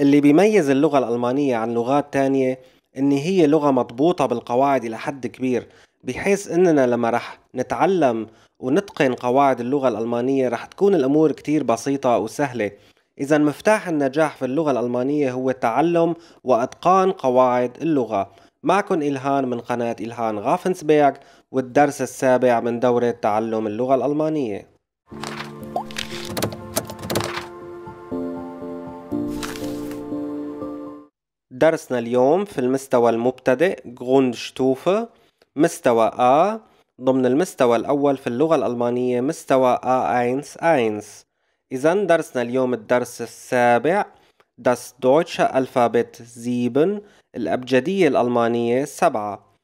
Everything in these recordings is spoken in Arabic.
اللي بيميز اللغة الألمانية عن لغات تانية إن هي لغة مضبوطة بالقواعد إلى حد كبير بحيث إننا لما رح نتعلم ونتقن قواعد اللغة الألمانية رح تكون الأمور كتير بسيطة وسهلة إذا مفتاح النجاح في اللغة الألمانية هو التعلم وإتقان قواعد اللغة معكم إلهان من قناة إلهان غافنسبيرغ والدرس السابع من دورة تعلم اللغة الألمانية درسنا اليوم في المستوى المبتدئ Grundstufe مستوى A ضمن المستوى الأول في اللغة الألمانية مستوى A11 إذا درسنا اليوم الدرس السابع Das Deutsche Alphabet 7 الأبجدية الألمانية 7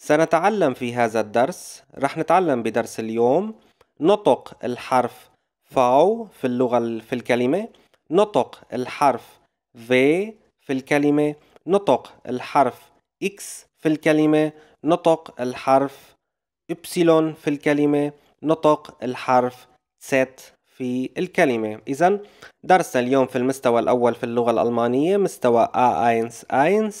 سنتعلم في هذا الدرس رح نتعلم بدرس اليوم نطق الحرف V في اللغة في الكلمة نطق الحرف V في الكلمة نطق الحرف X في الكلمة نطق الحرف Y في الكلمة نطق الحرف Z في الكلمة إذا درسنا اليوم في المستوى الأول في اللغة الألمانية مستوى A1-1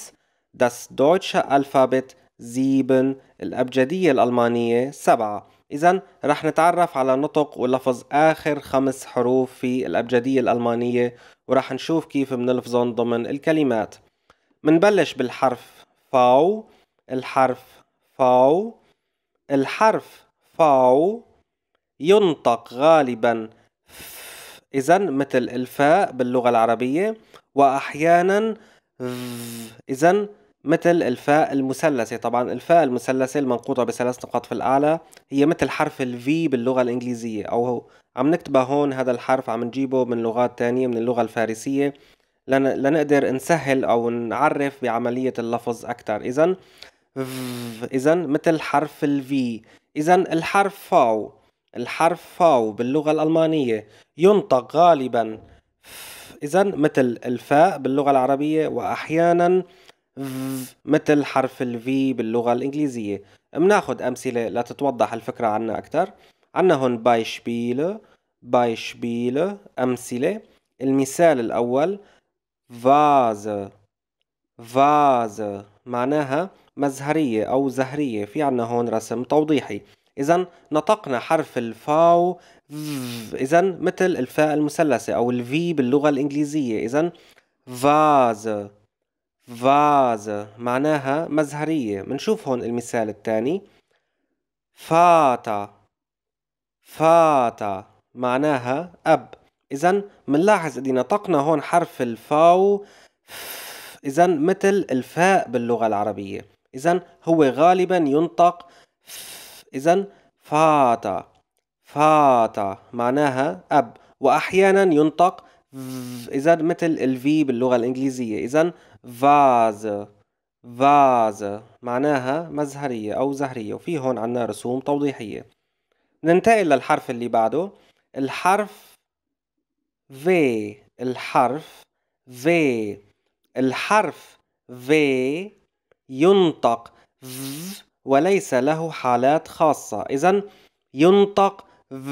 das deutsche Alphabet 7 الأبجدية الألمانية 7 إذا رح نتعرف على نطق ولفظ آخر خمس حروف في الأبجدية الألمانية ورح نشوف كيف بنلفظهم ضمن الكلمات منبلش بالحرف فاو الحرف فاو الحرف فاو ينطق غالبا إذا مثل الفاء باللغة العربية وأحيانا إذا مثل الفاء المثلثة طبعا الفاء المثلثة المنقوطة بثلاث نقاط في الأعلى هي مثل حرف الفي باللغة الإنجليزية أو عم نكتبه هون هذا الحرف عم نجيبه من لغات تانية من اللغة الفارسية لنقدر نسهل أو نعرف بعملية اللفظ أكثر إذا إذا مثل حرف الفي إذا الحرف فاو الحرف فاو باللغة الألمانية ينطق غالبا إذا مثل الفاء باللغة العربية وأحيانا مثل حرف الفي باللغة الإنجليزية بناخد أمثلة لتتوضح الفكرة عنا أكثر عنا هون بايشبيل بايشبيل أمثلة المثال الأول فاز فاز معناها مزهرية أو زهرية في عنا هون رسم توضيحي إذا نطقنا حرف الفاو إذا مثل الفاء المثلثة أو الفي باللغة الإنجليزية إذا فاز فازة معناها مزهرية منشوف هون المثال الثاني فاتا فاتا معناها أب إذا منلاحظ إذا نطقنا هون حرف الفاو إذا مثل الفاء باللغة العربية إذا هو غالبا ينطق إذا فاتا فاتا معناها أب وأحيانا ينطق اذا مثل الفي باللغه الانجليزيه اذا فاز فاز معناها مزهريه او زهريه وفي هون عنا رسوم توضيحيه ننتقل للحرف اللي بعده الحرف في الحرف في الحرف في ينطق ذ وليس له حالات خاصة إذا ينطق ذ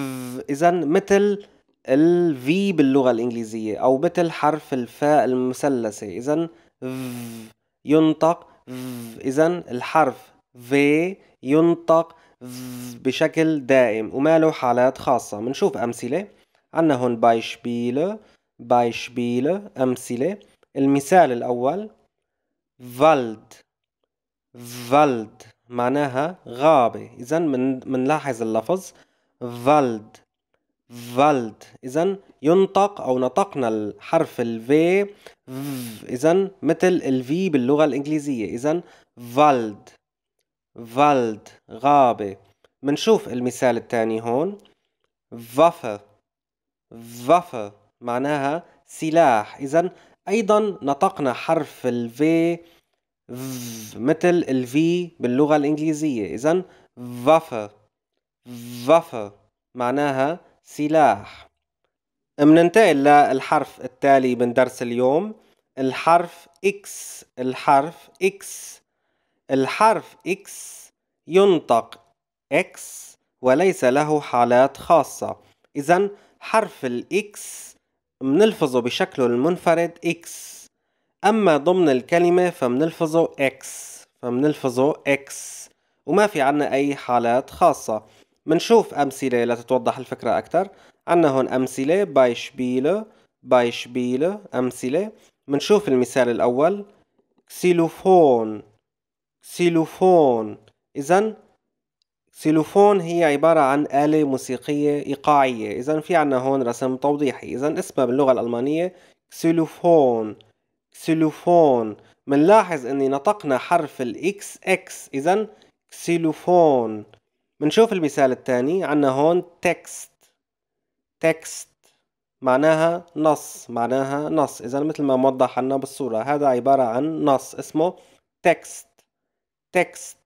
إذا مثل الفي باللغة الإنجليزية أو مثل حرف الفاء المثلثة إذا ينطق إذا الحرف في ينطق بشكل دائم وما له حالات خاصة منشوف أمثلة عنا هون بايشبيل بايشبيل أمثلة المثال الأول فالد فالد معناها غابة إذا من منلاحظ اللفظ فالد فالد اذا ينطق او نطقنا الحرف الفي اذا مثل الفي باللغه الانجليزيه اذا فالد فالد غابه منشوف المثال الثاني هون وافه وافه معناها سلاح اذا ايضا نطقنا حرف الفي مثل الفي باللغه الانجليزيه اذا وافه وافه معناها سلاح مننتقل للحرف التالي من درس اليوم الحرف إكس الحرف إكس الحرف إكس ينطق إكس وليس له حالات خاصة إذا حرف الإكس منلفظه بشكله المنفرد إكس أما ضمن الكلمة فمنلفظه إكس فمنلفظه إكس وما في عنا أي حالات خاصة منشوف أمثلة لتتوضح الفكرة أكثر عنا هون أمثلة بايشبيلة بايشبيلة أمثلة منشوف المثال الأول كسيلوفون كسيلوفون إذا كسيلوفون هي عبارة عن آلة موسيقية إيقاعية إذا في عنا هون رسم توضيحي إذا اسمها باللغة الألمانية كسيلوفون كسيلوفون منلاحظ أني نطقنا حرف الإكس إكس إذا كسيلوفون منشوف المثال الثاني عنا هون text text معناها نص معناها نص إذا مثل ما موضح عنا بالصورة هذا عبارة عن نص اسمه text text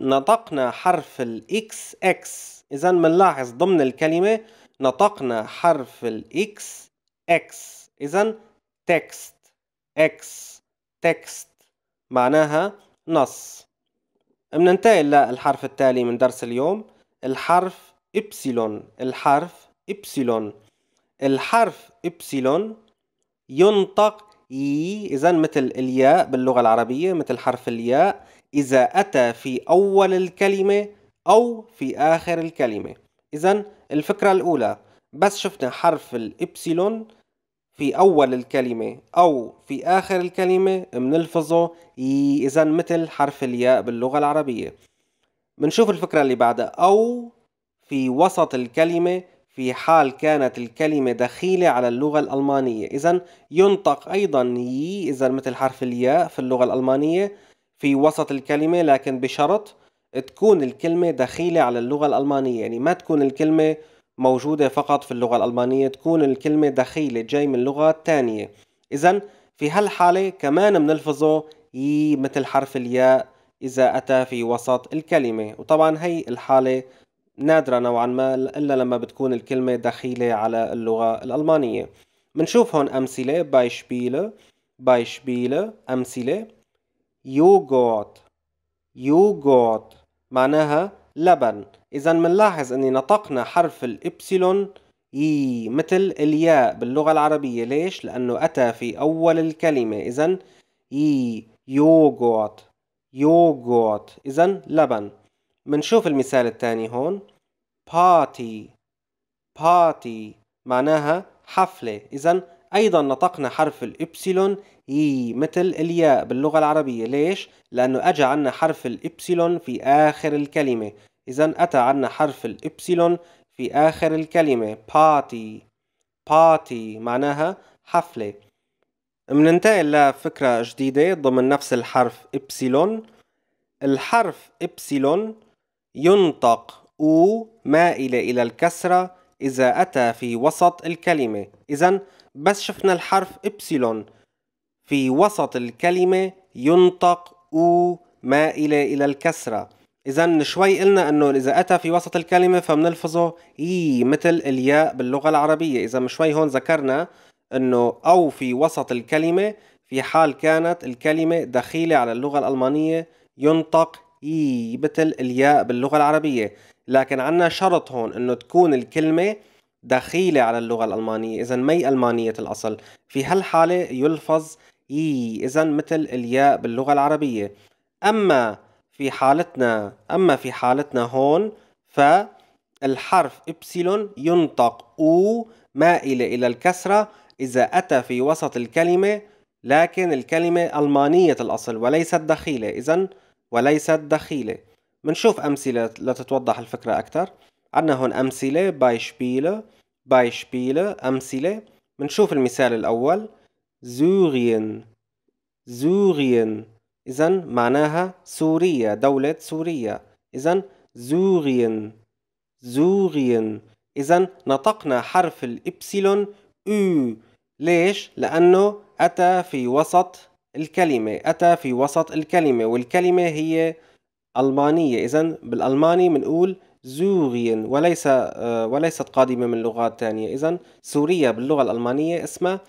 نطقنا حرف الاكس اكس إذا منلاحظ ضمن الكلمة نطقنا حرف الاكس اكس إذا text اكس text معناها نص بننتقل للحرف التالي من درس اليوم الحرف إبسيلون الحرف إبسيلون الحرف إبسيلون ينطق ي إذا مثل الياء باللغة العربية مثل حرف الياء إذا أتى في أول الكلمة أو في آخر الكلمة إذا الفكرة الأولى بس شفنا حرف الإبسيلون في أول الكلمة أو في آخر الكلمة بنلفظه إذا مثل حرف الياء باللغة العربية بنشوف الفكرة اللي بعدها أو في وسط الكلمة في حال كانت الكلمة دخيلة على اللغة الألمانية إذا ينطق أيضا يي إذا مثل حرف الياء في اللغة الألمانية في وسط الكلمة لكن بشرط تكون الكلمة دخيلة على اللغة الألمانية يعني ما تكون الكلمة موجودة فقط في اللغة الألمانية تكون الكلمة دخيلة جاي من لغة تانية إذا في هالحالة كمان بنلفظه يي مثل حرف الياء إذا أتى في وسط الكلمة وطبعا هي الحالة نادرة نوعا ما إلا لما بتكون الكلمة دخيلة على اللغة الألمانية منشوف هون أمثلة بايشبيل بايشبيل أمثلة يوغوت يوغوت معناها لبن إذا منلاحظ أني نطقنا حرف الإبسلون يي مثل الياء باللغة العربية ليش؟ لأنه أتى في أول الكلمة إذا يي يوغورت يوغورت إذا لبن منشوف المثال الثاني هون بارتي بارتي معناها حفلة إذا أيضا نطقنا حرف الإبسلون إي مثل الياء باللغة العربية ليش؟ لأنه اجى عنا حرف الإبسلون في آخر الكلمة إذا أتى عنا حرف الإبسلون في آخر الكلمة باتي باتي معناها حفلة مننتقل لفكرة جديدة ضمن نفس الحرف إبسلون الحرف إبسلون ينطق أو مائلة إلى الكسرة إذا أتى في وسط الكلمة إذا بس شفنا الحرف إبسلون في وسط الكلمة ينطق أو مائلة إلى إلى الكسرة إذا شوي قلنا أنه إذا أتى في وسط الكلمة فبنلفظه إي مثل الياء باللغة العربية إذا شوي هون ذكرنا أنه أو في وسط الكلمة في حال كانت الكلمة دخيلة على اللغة الألمانية ينطق إي مثل الياء باللغة العربية لكن عنا شرط هون أنه تكون الكلمة دخيلة على اللغة الألمانية إذا مي ألمانية الأصل في هالحالة يلفظ إي إذا مثل الياء باللغة العربية أما في حالتنا أما في حالتنا هون فالحرف إبسلون ينطق أو مائلة إلى الكسرة إذا أتى في وسط الكلمة لكن الكلمة ألمانية الأصل وليست دخيلة إذا وليست دخيلة منشوف أمثلة لتتوضح الفكرة أكثر عندنا هون أمثلة باي شبيلة أمثلة بنشوف المثال الأول زوغين زوغين إذا معناها سوريا دولة سوريا إذا زوغين زوغين إذا نطقنا حرف الإبسلون أو ليش؟ لأنه أتى في وسط الكلمة أتى في وسط الكلمة والكلمة هي ألمانية إذا بالألماني بنقول زوريا وليس آه، وليست قادمة من لغات ثانية إذا سوريا باللغة الألمانية اسمها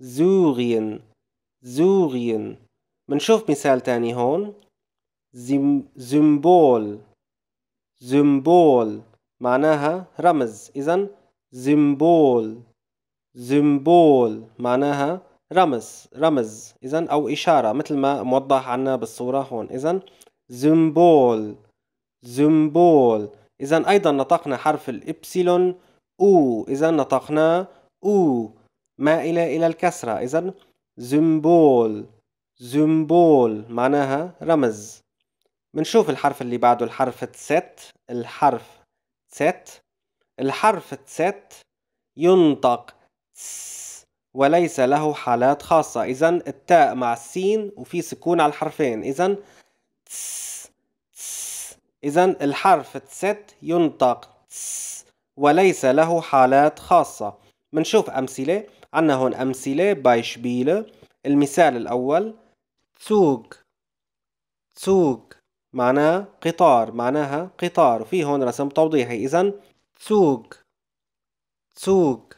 زوريا زوريا بنشوف مثال تاني هون زمبول زمبول معناها رمز إذا زمبول زمبول معناها رمز رمز إذا أو إشارة مثل ما موضح عنا بالصورة هون إذا زمبول زمبول إذا أيضا نطقنا حرف الإبسلون أو إذا نطقنا أو مائلة إلى الكسرة إذا زمبول زمبول معناها رمز بنشوف الحرف اللي بعده الحرف تسات الحرف تسات الحرف تسات ينطق تس وليس له حالات خاصة إذا التاء مع السين وفي سكون على الحرفين إذا تس إذا الحرف تست ينطق تس وليس له حالات خاصة منشوف أمثلة عنا هون أمثلة بايشبيلة المثال الأول تسوق تسوق معناه قطار معناها قطار وفي هون رسم توضيحي إذا تسوق تسوق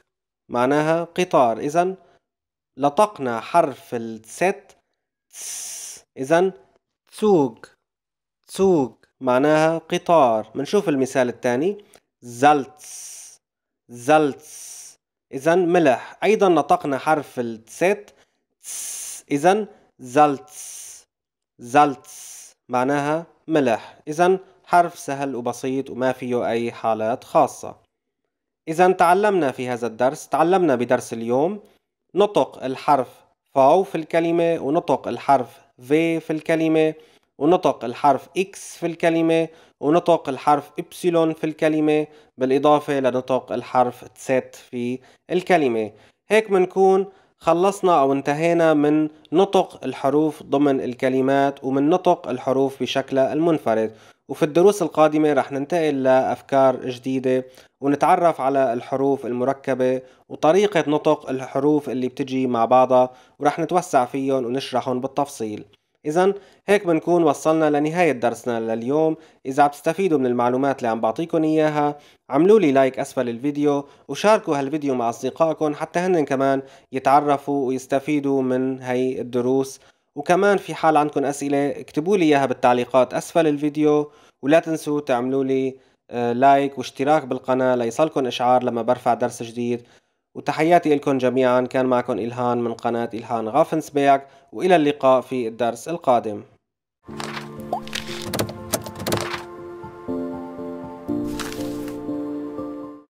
معناها قطار إذا لطقنا حرف الست تس إذا تسوق تسوق معناها قطار منشوف المثال الثاني زلتس زلتس إذا ملح أيضا نطقنا حرف التسات إذا زلتس زلتس معناها ملح إذا حرف سهل وبسيط وما فيه أي حالات خاصة إذا تعلمنا في هذا الدرس تعلمنا بدرس اليوم نطق الحرف فاو في الكلمة ونطق الحرف في في الكلمة ونطق الحرف إكس في الكلمة ونطق الحرف إبسلون في الكلمة بالإضافة لنطق الحرف Z في الكلمة هيك منكون خلصنا أو انتهينا من نطق الحروف ضمن الكلمات ومن نطق الحروف بشكلها المنفرد وفي الدروس القادمة رح ننتقل لأفكار جديدة ونتعرف على الحروف المركبة وطريقة نطق الحروف اللي بتجي مع بعضها ورح نتوسع فيهم ونشرحهم بالتفصيل إذا هيك بنكون وصلنا لنهاية درسنا لليوم إذا عم تستفيدوا من المعلومات اللي عم بعطيكم إياها عملوا لي لايك أسفل الفيديو وشاركوا هالفيديو مع أصدقائكم حتى هن كمان يتعرفوا ويستفيدوا من هاي الدروس وكمان في حال عندكم أسئلة اكتبوا لي إياها بالتعليقات أسفل الفيديو ولا تنسوا تعملوا لي آه، لايك واشتراك بالقناة ليصلكم إشعار لما برفع درس جديد وتحياتي لكم جميعا كان معكم إلهان من قناة إلهان غافنسبيرغ وإلى اللقاء في الدرس القادم